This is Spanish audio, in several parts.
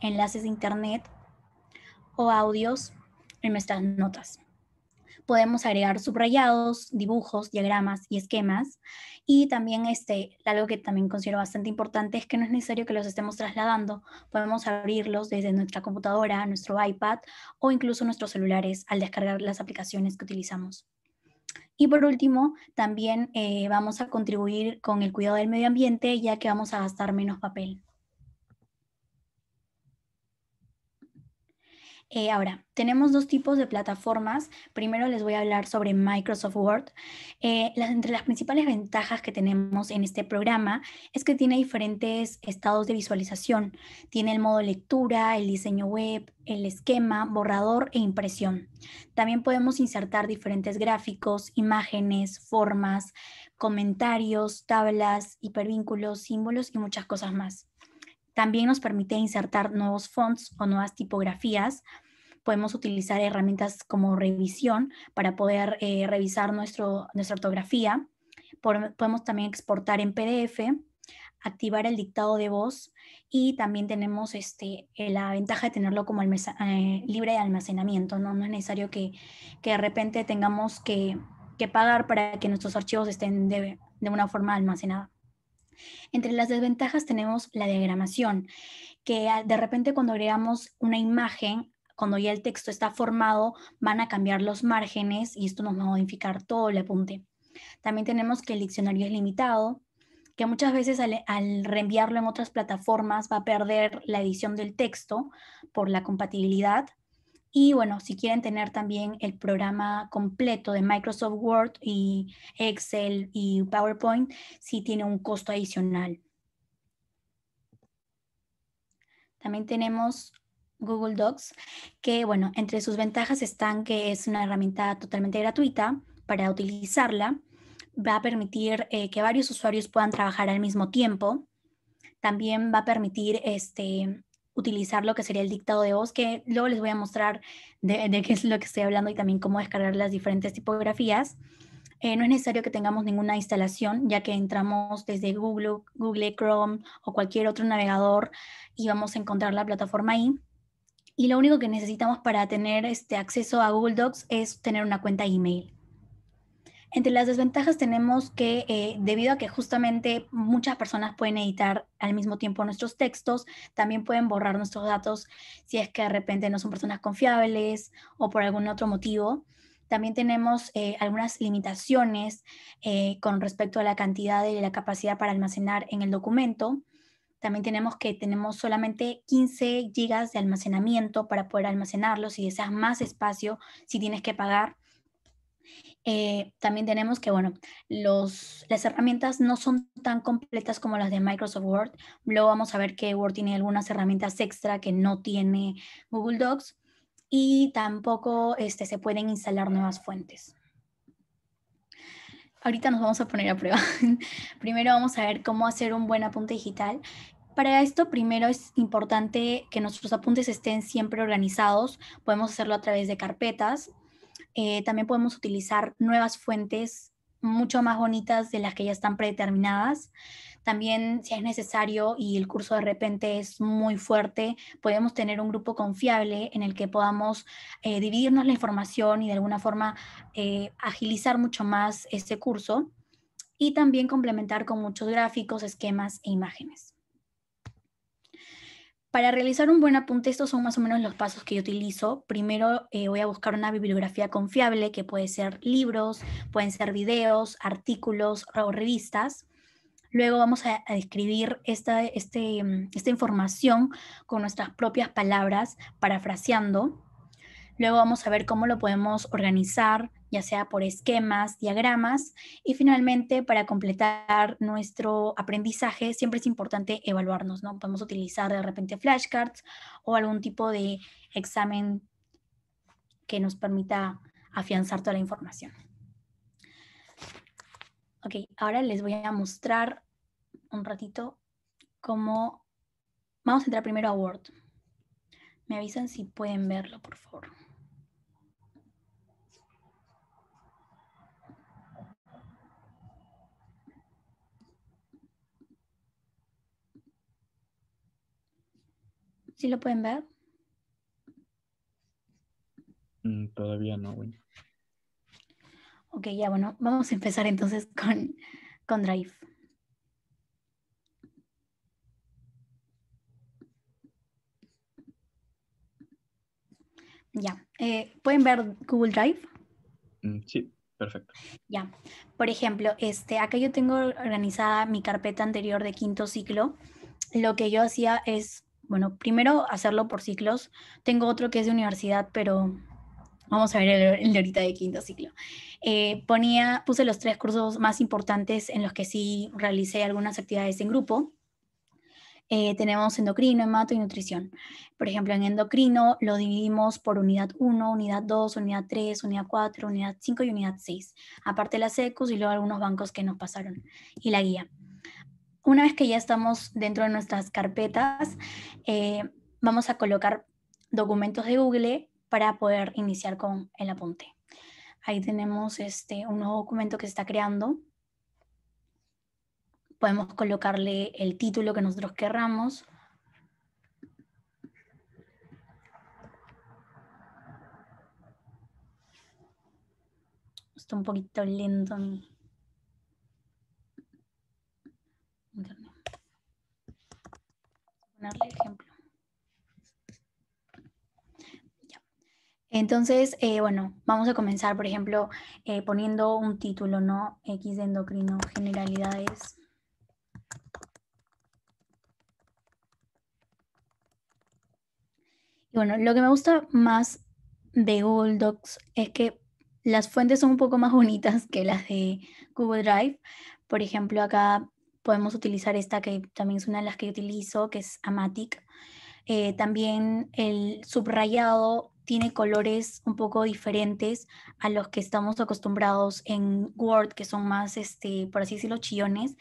enlaces de internet o audios en nuestras notas. Podemos agregar subrayados, dibujos, diagramas y esquemas. Y también este, algo que también considero bastante importante es que no es necesario que los estemos trasladando. Podemos abrirlos desde nuestra computadora, nuestro iPad o incluso nuestros celulares al descargar las aplicaciones que utilizamos. Y por último, también eh, vamos a contribuir con el cuidado del medio ambiente ya que vamos a gastar menos papel. Eh, ahora, tenemos dos tipos de plataformas. Primero les voy a hablar sobre Microsoft Word. Eh, las, entre las principales ventajas que tenemos en este programa es que tiene diferentes estados de visualización. Tiene el modo lectura, el diseño web, el esquema, borrador e impresión. También podemos insertar diferentes gráficos, imágenes, formas, comentarios, tablas, hipervínculos, símbolos y muchas cosas más. También nos permite insertar nuevos fonts o nuevas tipografías podemos utilizar herramientas como revisión para poder eh, revisar nuestro, nuestra ortografía. podemos también exportar en PDF, activar el dictado de voz y también tenemos este, eh, la ventaja de tenerlo como el eh, libre de almacenamiento. ¿no? no es necesario que, que, de repente tengamos que, que pagar para que nuestros archivos estén de, de una forma almacenada. Entre las desventajas tenemos la diagramación, que de repente cuando agregamos una imagen cuando ya el texto está formado, van a cambiar los márgenes y esto nos va a modificar todo el apunte. También tenemos que el diccionario es limitado, que muchas veces al, reenviarlo en otras plataformas va a perder la edición del texto por la compatibilidad. Y bueno, si quieren tener también el programa completo de Microsoft Word y Excel y PowerPoint, sí tiene un costo adicional. También tenemos Google Docs, que bueno, entre sus ventajas están que es una herramienta totalmente gratuita para utilizarla, va a permitir eh, que varios usuarios puedan trabajar al mismo tiempo, también va a permitir este, utilizar lo que sería el dictado de voz, que luego les voy a mostrar de, qué es lo que estoy hablando y también cómo descargar las diferentes tipografías. Eh, no es necesario que tengamos ninguna instalación, ya que entramos desde Google, Google Chrome o cualquier otro navegador y vamos a encontrar la plataforma ahí y lo único que necesitamos para tener este acceso a Google Docs es tener una cuenta email. Entre las desventajas tenemos que eh, debido a que justamente muchas personas pueden editar al mismo tiempo nuestros textos, también pueden borrar nuestros datos si es que de repente no son personas confiables o por algún otro motivo. También tenemos eh, algunas limitaciones eh, con respecto a la cantidad y la capacidad para almacenar en el documento. También tenemos que tenemos solamente 15 gigas de almacenamiento para poder almacenarlos. y deseas más espacio, si tienes que pagar. Eh, también tenemos que, bueno, los, las herramientas no son tan completas como las de Microsoft Word. Luego vamos a ver que Word tiene algunas herramientas extra que no tiene Google Docs y tampoco este, se pueden instalar nuevas fuentes. Ahorita nos vamos a poner a prueba. Primero vamos a ver cómo hacer un buen apunte digital para esto primero es importante que nuestros apuntes estén siempre organizados. Podemos hacerlo a través de carpetas. Eh, también podemos utilizar nuevas fuentes mucho más bonitas de las que ya están predeterminadas. También si es necesario y el curso de repente es muy fuerte, podemos tener un grupo confiable en el que podamos eh, dividirnos la información y de alguna forma eh, agilizar mucho más este curso y también complementar con muchos gráficos, esquemas e imágenes. Para realizar un buen apunte, estos son más o menos los pasos que yo utilizo. Primero eh, voy a buscar una bibliografía confiable, que puede ser libros, pueden ser videos, artículos o revistas. Luego vamos a, a describir esta, este, mm, esta información con nuestras propias palabras, parafraseando. Luego vamos a ver cómo lo podemos organizar, ya sea por esquemas, diagramas. Y finalmente, para completar nuestro aprendizaje, siempre es importante evaluarnos, ¿no? Podemos utilizar de repente flashcards o algún tipo de examen que nos permita afianzar toda la información. Ok, ahora les voy a mostrar un ratito cómo... Vamos a entrar primero a Word. Me avisan si pueden verlo, por favor. ¿Sí lo pueden ver? Mm, todavía no, güey. Ok, ya bueno, vamos a empezar entonces con, con Drive. Ya, eh, ¿pueden ver Google Drive? Mm, sí, perfecto. Ya, por ejemplo, este, acá yo tengo organizada mi carpeta anterior de quinto ciclo. Lo que yo hacía es bueno, primero hacerlo por ciclos. Tengo otro que es de universidad, pero vamos a ver el, de ahorita de quinto ciclo. Eh, ponía, puse los tres cursos más importantes en los que sí realicé algunas actividades en grupo. Eh, tenemos endocrino, hemato y nutrición. Por ejemplo, en endocrino lo dividimos por unidad 1, unidad 2, unidad 3, unidad 4, unidad 5 y unidad 6. Aparte las ECUS y luego algunos bancos que nos pasaron y la guía. Una vez que ya estamos dentro de nuestras carpetas, eh, vamos a colocar documentos de Google para poder iniciar con el apunte. Ahí tenemos este, un nuevo documento que se está creando. Podemos colocarle el título que nosotros querramos. Está un poquito lento mi Entonces, eh, bueno, vamos a comenzar, por ejemplo, eh, poniendo un título, ¿no? X de endocrino, generalidades. Y bueno, lo que me gusta más de Google Docs es que las fuentes son un poco más bonitas que las de Google Drive. Por ejemplo, acá podemos utilizar esta que también es una de las que utilizo, que es Amatic. Eh, también el subrayado tiene colores un poco diferentes a los que estamos acostumbrados en Word, que son más, este, por así decirlo, chillones.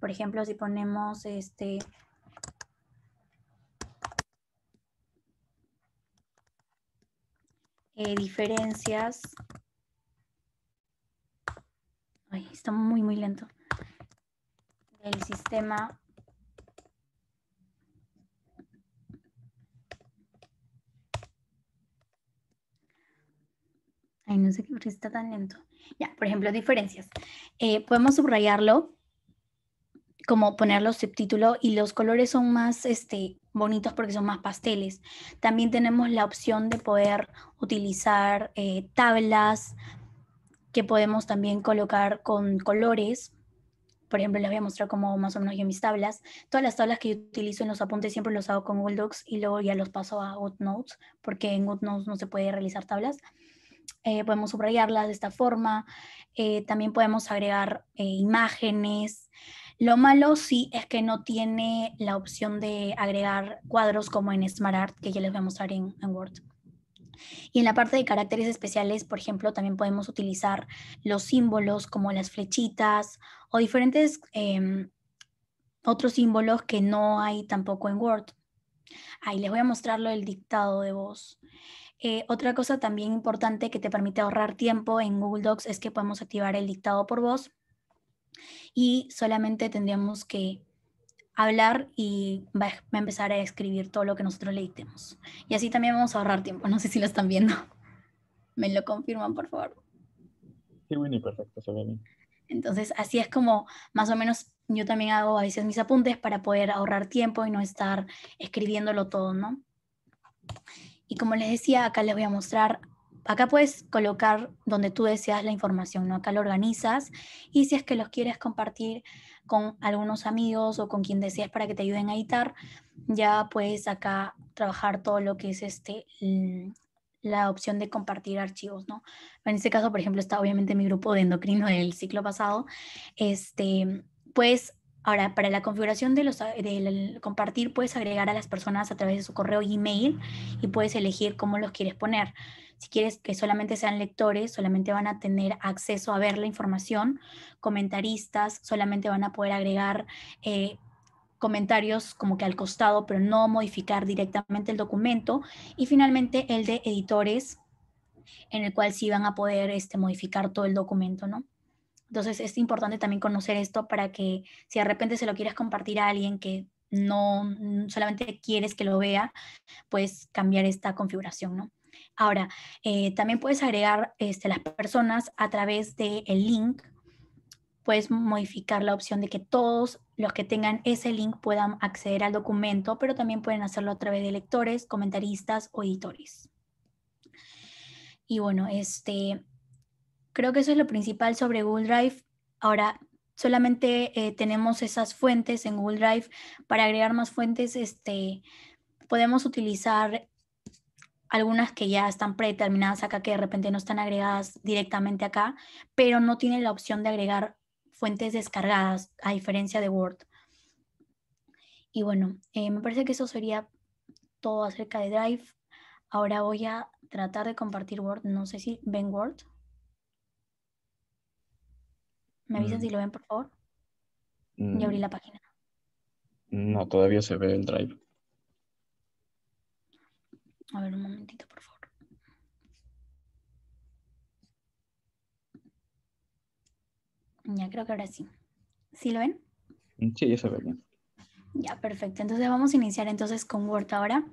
Por ejemplo, si ponemos este, eh, diferencias. Ay, está muy, muy lento. El sistema no sé qué está tan lento. Ya, por ejemplo, diferencias. Eh, podemos subrayarlo, como ponerlo subtítulo, y los colores son más este, bonitos porque son más pasteles. También tenemos la opción de poder utilizar eh, tablas que podemos también colocar con colores. Por ejemplo, les voy a mostrar cómo más o menos yo mis tablas. Todas las tablas que yo utilizo en los apuntes siempre los hago con Google Docs y luego ya los paso a notes porque en GoodNotes no se puede realizar tablas. Eh, podemos subrayarlas de esta forma, eh, también podemos agregar eh, imágenes. Lo malo sí es que no tiene la opción de agregar cuadros como en SmartArt, que ya les voy a mostrar en, Word. Y en la parte de caracteres especiales, por ejemplo, también podemos utilizar los símbolos como las flechitas o diferentes em, otros símbolos que no hay tampoco en Word. Ahí les voy a mostrar lo del dictado de voz. Eh, otra cosa también importante que te permite ahorrar tiempo en Google Docs es que podemos activar el dictado por voz y solamente tendríamos que hablar y va a empezar a escribir todo lo que nosotros le dictemos. Y así también vamos a ahorrar tiempo. No sé si lo están viendo. ¿Me lo confirman, por favor? Sí, Winnie, perfecto, se Entonces, así es como más o menos yo también hago a veces mis apuntes para poder ahorrar tiempo y no estar escribiéndolo todo, ¿no? Y como les decía, acá les voy a mostrar, acá puedes colocar donde tú deseas la información, ¿no? Acá lo organizas y si es que los quieres compartir con algunos amigos o con quien deseas para que te ayuden a editar, ya puedes acá trabajar todo lo que es este la opción de compartir archivos, ¿no? En este caso, por ejemplo, está obviamente mi grupo de endocrino del ciclo pasado. Este, puedes Ahora, para la configuración de los del compartir, puedes agregar a las personas a través de su correo email y puedes elegir cómo los quieres poner. Si quieres que solamente sean lectores, solamente van a tener acceso a ver la información. Comentaristas, solamente van a poder agregar eh, comentarios como que al costado, pero no modificar directamente el documento. Y finalmente el de editores, en el cual sí van a poder este, modificar todo el documento, ¿no? Entonces es importante también conocer esto para que si de repente se lo quieres compartir a alguien que no mm, solamente quieres que lo vea, puedes cambiar esta configuración, ¿no? Ahora, eh, también puedes agregar este, las personas a través del el link. Puedes modificar la opción de que todos los que tengan ese link puedan acceder al documento, pero también pueden hacerlo a través de lectores, comentaristas o editores. Y bueno, este, Creo que eso es lo principal sobre Google Drive. Ahora, solamente eh, tenemos esas fuentes en Google Drive. Para agregar más fuentes, este, podemos utilizar algunas que ya están predeterminadas acá, que de repente no están agregadas directamente acá, pero no tiene la opción de agregar fuentes descargadas, a diferencia de Word. Y bueno, eh, me parece que eso sería todo acerca de Drive. Ahora voy a tratar de compartir Word. No sé si ven Word. ¿Me avisan mm. si lo ven, por favor? Y abrí mm. la página. No, todavía se ve el drive. A ver, un momentito, por favor. Ya creo que ahora sí. ¿Sí lo ven? Mm, sí, ya se ve bien. Ya, perfecto. Entonces vamos a iniciar entonces con Word ahora.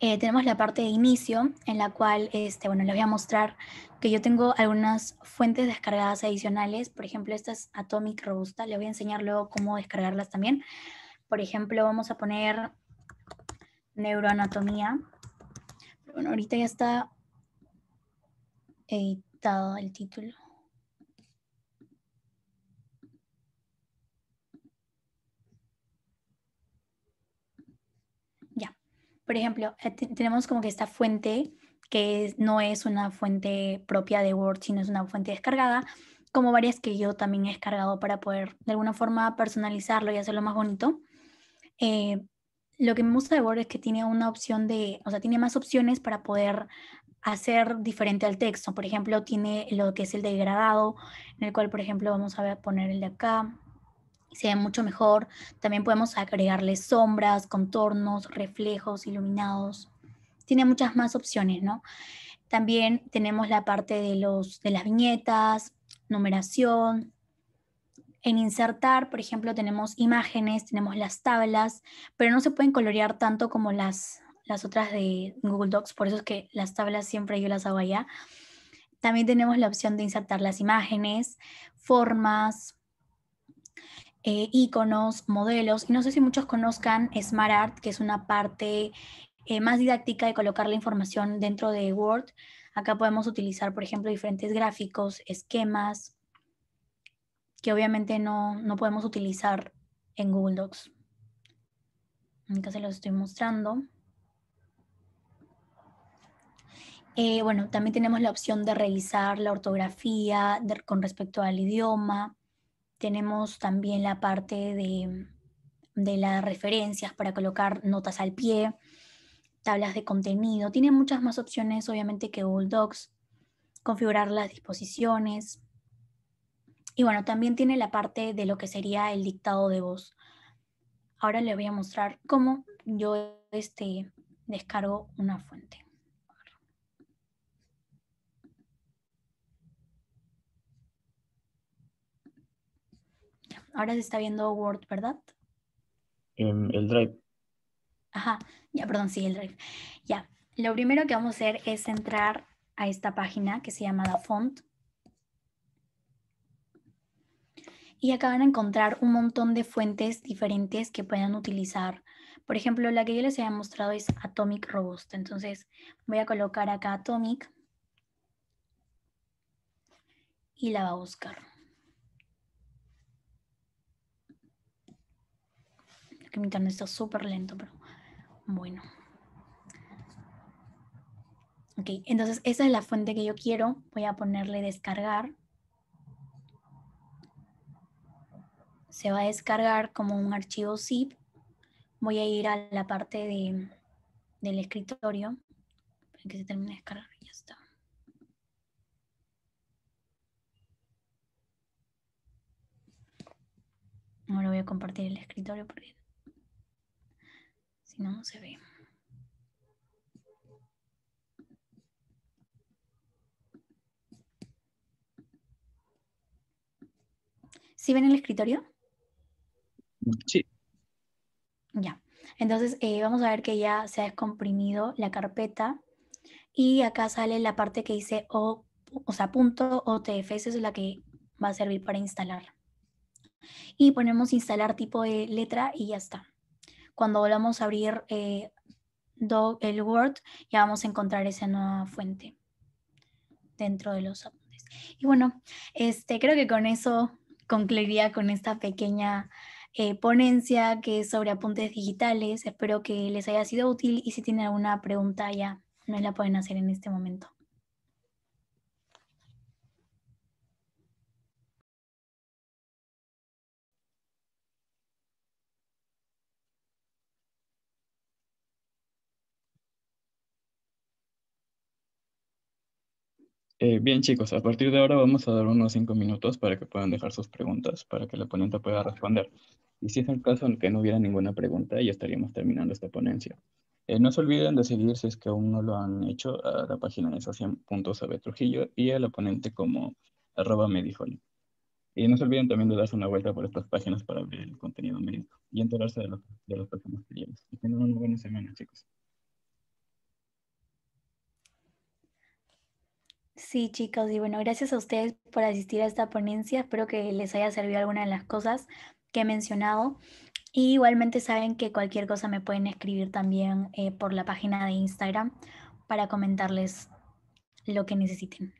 Eh, tenemos la parte de inicio, en la cual, este, bueno, les voy a mostrar que yo tengo algunas fuentes descargadas adicionales. Por ejemplo, esta es Atomic Robusta. Les voy a enseñar luego cómo descargarlas también. Por ejemplo, vamos a poner neuroanatomía. Bueno, ahorita ya está editado el título. por ejemplo, eh, tenemos como que esta fuente que no es una fuente propia de Word, sino es una fuente descargada, como varias que yo también he descargado para poder de alguna forma personalizarlo y hacerlo más bonito. Eh, lo que me gusta de Word es que tiene una opción de, o sea, tiene más opciones para poder hacer diferente al texto. Por ejemplo, tiene lo que es el degradado, en el cual, por ejemplo, vamos a ver, poner el de acá, se ve mucho mejor. También podemos agregarle sombras, contornos, reflejos, iluminados. Tiene muchas más opciones, ¿no? También tenemos la parte de, los, de las viñetas, numeración. En insertar, por ejemplo, tenemos imágenes, tenemos las tablas, pero no se pueden colorear tanto como las, las otras de Google Docs, por eso es que las tablas siempre yo las hago allá. También tenemos la opción de insertar las imágenes, formas, eh, iconos, modelos, y no sé si muchos conozcan Smart que es una parte eh, más didáctica de colocar la información dentro de Word. Acá podemos utilizar, por ejemplo, diferentes gráficos, esquemas, que obviamente no, podemos utilizar en Google Docs. Acá se los estoy mostrando. Eh, bueno, también tenemos la opción de revisar la ortografía con respecto al idioma, tenemos también la parte de, las referencias para colocar notas al pie, tablas de contenido. Tiene muchas más opciones, obviamente, que Google Docs. Configurar las disposiciones. Y bueno, también tiene la parte de lo que sería el dictado de voz. Ahora les voy a mostrar cómo yo este, descargo una fuente. Ahora se está viendo Word, ¿verdad? En el Drive. Ajá, ya, perdón, sí, el Drive. Ya, lo primero que vamos a hacer es entrar a esta página que se llama La Font. Y acá van a encontrar un montón de fuentes diferentes que puedan utilizar. Por ejemplo, la que yo les había mostrado es Atomic Robust. Entonces voy a colocar acá Atomic y la va a buscar. que mi internet está súper lento, pero bueno. Ok, entonces esa es la fuente que yo quiero. Voy a ponerle descargar. Se va a descargar como un archivo zip. Voy a ir a la parte del escritorio que se termine de descargar. Ya está. Ahora voy a compartir el escritorio porque no, se ve. ¿Sí ven el escritorio? Sí. Ya. Entonces eh, vamos a ver que ya se ha descomprimido la carpeta y acá sale la parte que dice o, o sea, punto .otf, esa es la que va a servir para instalar. Y ponemos instalar tipo de letra y ya está cuando volvamos a abrir eh, el Word, ya vamos a encontrar esa nueva fuente dentro de los apuntes. Y bueno, este, creo que con eso concluiría con esta pequeña eh, ponencia que es sobre apuntes digitales. Espero que les haya sido útil y si tienen alguna pregunta ya me la pueden hacer en este momento. Eh, bien, chicos, a partir de ahora vamos a dar unos cinco minutos para que puedan dejar sus preguntas, para que la ponente pueda responder. Y si es el caso en que no hubiera ninguna pregunta, ya estaríamos terminando esta ponencia. Eh, no se olviden de seguir, si es que aún no lo han hecho, a la página de Sabe Trujillo y a la ponente como arroba medijol. Y no se olviden también de darse una vuelta por estas páginas para ver el contenido médico y enterarse de, las de los próximos clientes. Que tengan una buena semana, chicos. Sí, chicos, y bueno, gracias a ustedes por asistir a esta ponencia. Espero que les haya servido alguna de las cosas que he mencionado. Y igualmente saben que cualquier cosa me pueden escribir también eh, por la página de Instagram para comentarles lo que necesiten.